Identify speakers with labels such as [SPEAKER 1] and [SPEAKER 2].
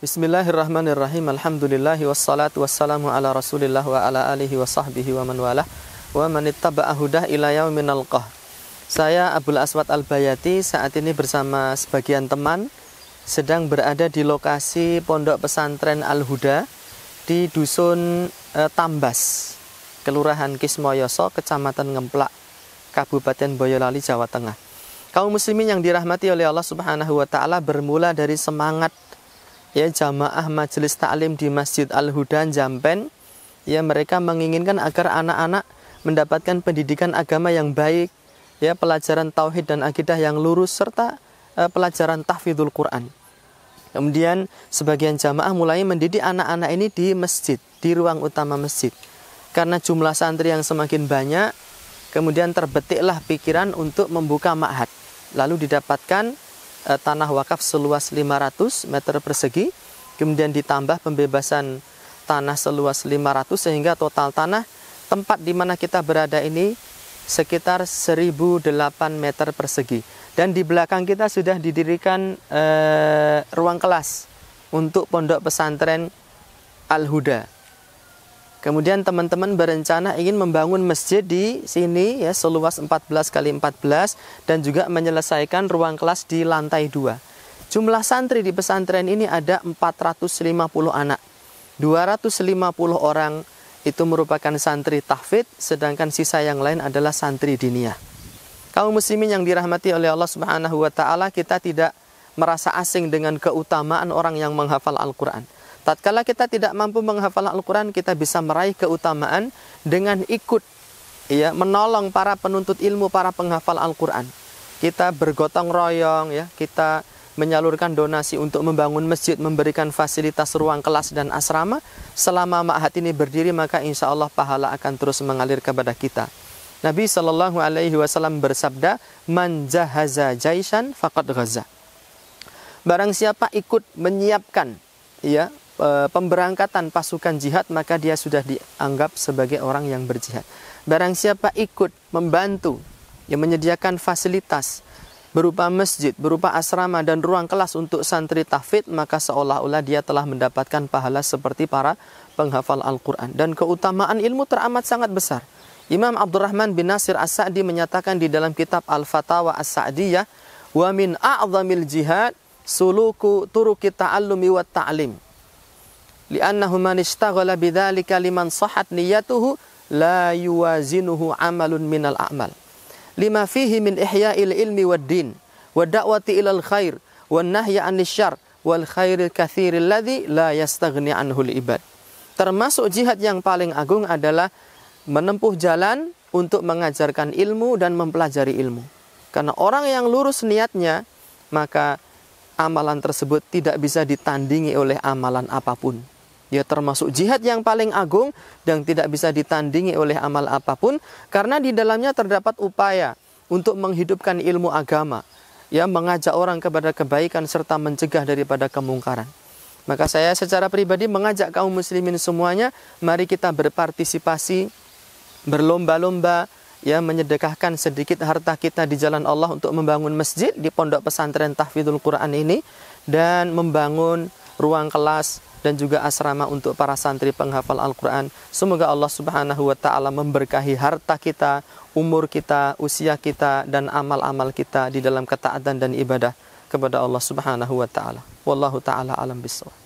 [SPEAKER 1] Bismillahirrahmanirrahim. Alhamdulillahi wassalatu wassalamu ala Rasulillah wa ala alihi wa sahbihi wa man walah wa man ittaba'a hudah ila yaumin alqah. Saya Abdul Aswad Al-Bayati saat ini bersama sebagian teman sedang berada di lokasi Pondok Pesantren Al-Huda di Dusun e, Tambas, Kelurahan Kismoyoso, Kecamatan Ngemplak, Kabupaten Boyolali, Jawa Tengah. Kaum muslimin yang dirahmati oleh Allah Subhanahu wa taala bermula dari semangat ya jamaah majelis taklim di Masjid Al Hudan Jampen ya mereka menginginkan agar anak-anak mendapatkan pendidikan agama yang baik ya pelajaran tauhid dan akidah yang lurus serta eh, pelajaran tahfidzul Quran. Kemudian sebagian jamaah mulai mendidik anak-anak ini di masjid, di ruang utama masjid. Karena jumlah santri yang semakin banyak, kemudian terbetiklah pikiran untuk membuka ma'had. Lalu didapatkan e, tanah wakaf seluas 500 meter persegi, kemudian ditambah pembebasan tanah seluas 500 sehingga total tanah tempat di mana kita berada ini sekitar 1008 meter persegi. Dan di belakang kita sudah didirikan e, ruang kelas untuk pondok pesantren Al-Huda. Kemudian teman-teman berencana ingin membangun masjid di sini ya seluas 14 kali 14 dan juga menyelesaikan ruang kelas di lantai 2. Jumlah santri di pesantren ini ada 450 anak. 250 orang itu merupakan santri tahfid sedangkan sisa yang lain adalah santri diniyah. Kaum muslimin yang dirahmati oleh Allah Subhanahu wa taala kita tidak merasa asing dengan keutamaan orang yang menghafal Al-Qur'an. Tatkala kita tidak mampu menghafal Al-Quran, kita bisa meraih keutamaan dengan ikut ya menolong para penuntut ilmu, para penghafal Al-Quran. Kita bergotong royong, ya kita menyalurkan donasi untuk membangun masjid, memberikan fasilitas ruang kelas dan asrama. Selama ma'ahat ini berdiri, maka insya Allah pahala akan terus mengalir kepada kita. Nabi Shallallahu Alaihi Wasallam bersabda, jahaza jaisan fakat gaza." Barang siapa ikut menyiapkan ya Eh, pemberangkatan pasukan jihad maka dia sudah dianggap sebagai orang yang berjihad. Barang siapa ikut membantu yang menyediakan fasilitas berupa masjid, berupa asrama dan ruang kelas untuk santri tahfidz maka seolah-olah dia telah mendapatkan pahala seperti para penghafal Al-Qur'an dan keutamaan ilmu teramat sangat besar. Imam Abdurrahman bin Nasir As-Sa'di menyatakan di dalam kitab Al-Fatawa As-Sa'diyah, "Wa min a'zamil jihad suluku turuki ta'allumi wa ta'lim." li'annahu man istaghala bidzalika liman sahat niyatuhu la yuwazinuhu amalun minal a'mal lima fihi min ihya'il ilmi wad din wa da'wati ilal khair wa nahya 'anil syarr wal khairil katsiril ladzi la termasuk jihad yang paling agung adalah menempuh jalan untuk mengajarkan ilmu dan mempelajari ilmu karena orang yang lurus niatnya maka amalan tersebut tidak bisa ditandingi oleh amalan apapun. Dia termasuk jihad yang paling agung dan tidak bisa ditandingi oleh amal apapun karena di dalamnya terdapat upaya untuk menghidupkan ilmu agama, ya mengajak orang kepada kebaikan serta mencegah daripada kemungkaran. Maka saya secara pribadi mengajak kaum muslimin semuanya, mari kita berpartisipasi, berlomba-lomba, ya menyedekahkan sedikit harta kita di jalan Allah untuk membangun masjid di pondok pesantren Tahfidzul Quran ini dan membangun ruang kelas dan juga asrama untuk para santri penghafal Al-Quran. Semoga Allah Subhanahu wa Ta'ala memberkahi harta kita, umur kita, usia kita, dan amal-amal kita di dalam ketaatan dan ibadah kepada Allah Subhanahu wa Ta'ala. Wallahu Ta'ala alam bisawab.